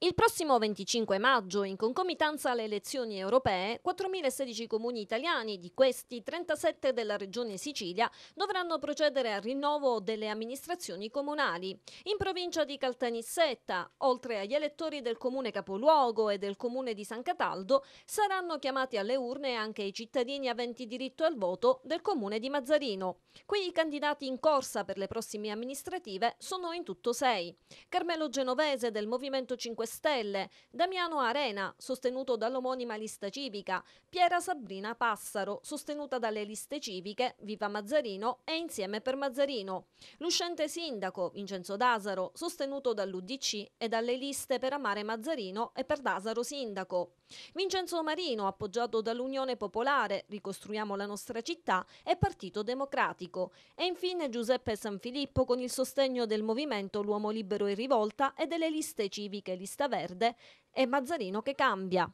Il prossimo 25 maggio, in concomitanza alle elezioni europee, 4.016 comuni italiani, di questi 37 della regione Sicilia, dovranno procedere al rinnovo delle amministrazioni comunali. In provincia di Caltanissetta, oltre agli elettori del comune capoluogo e del comune di San Cataldo, saranno chiamati alle urne anche i cittadini aventi diritto al voto del comune di Mazzarino. Qui i candidati in corsa per le prossime amministrative sono in tutto sei. Carmelo Genovese del Movimento 5 Stelle, Damiano Arena, sostenuto dall'omonima lista civica, Piera Sabrina Passaro, sostenuta dalle liste civiche Viva Mazzarino e Insieme per Mazzarino, l'uscente sindaco Vincenzo Dasaro, sostenuto dall'UDC e dalle liste per Amare Mazzarino e per Dasaro Sindaco, Vincenzo Marino, appoggiato dall'Unione Popolare, Ricostruiamo la nostra città e Partito Democratico, e infine Giuseppe Sanfilippo con il sostegno del movimento L'Uomo Libero in Rivolta e delle liste civiche liste lista verde e Mazzarino che cambia.